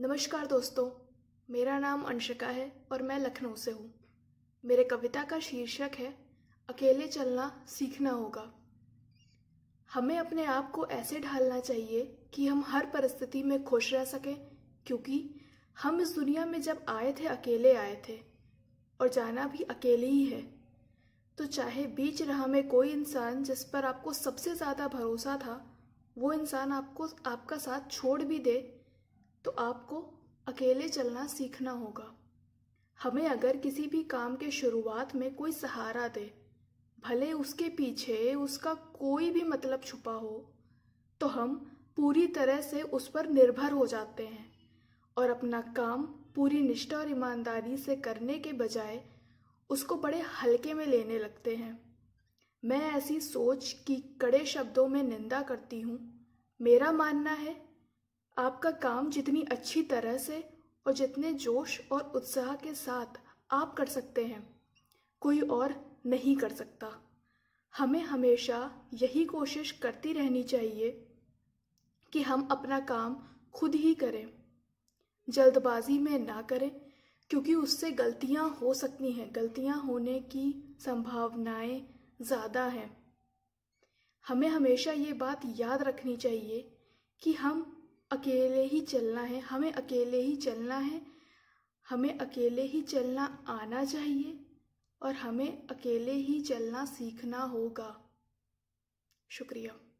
नमस्कार दोस्तों मेरा नाम अंशिका है और मैं लखनऊ से हूँ मेरे कविता का शीर्षक है अकेले चलना सीखना होगा हमें अपने आप को ऐसे ढालना चाहिए कि हम हर परिस्थिति में खुश रह सकें क्योंकि हम इस दुनिया में जब आए थे अकेले आए थे और जाना भी अकेले ही है तो चाहे बीच राह में कोई इंसान जिस पर आपको सबसे ज़्यादा भरोसा था वो इंसान आपको आपका साथ छोड़ भी दे तो आपको अकेले चलना सीखना होगा हमें अगर किसी भी काम के शुरुआत में कोई सहारा दे भले उसके पीछे उसका कोई भी मतलब छुपा हो तो हम पूरी तरह से उस पर निर्भर हो जाते हैं और अपना काम पूरी निष्ठा और ईमानदारी से करने के बजाय उसको बड़े हल्के में लेने लगते हैं मैं ऐसी सोच की कड़े शब्दों में निंदा करती हूँ मेरा मानना है आपका काम जितनी अच्छी तरह से और जितने जोश और उत्साह के साथ आप कर सकते हैं कोई और नहीं कर सकता हमें हमेशा यही कोशिश करती रहनी चाहिए कि हम अपना काम खुद ही करें जल्दबाजी में ना करें क्योंकि उससे गलतियां हो सकती हैं गलतियां होने की संभावनाएं ज़्यादा हैं हमें हमेशा ये बात याद रखनी चाहिए कि हम अकेले ही चलना है हमें अकेले ही चलना है हमें अकेले ही चलना आना चाहिए और हमें अकेले ही चलना सीखना होगा शुक्रिया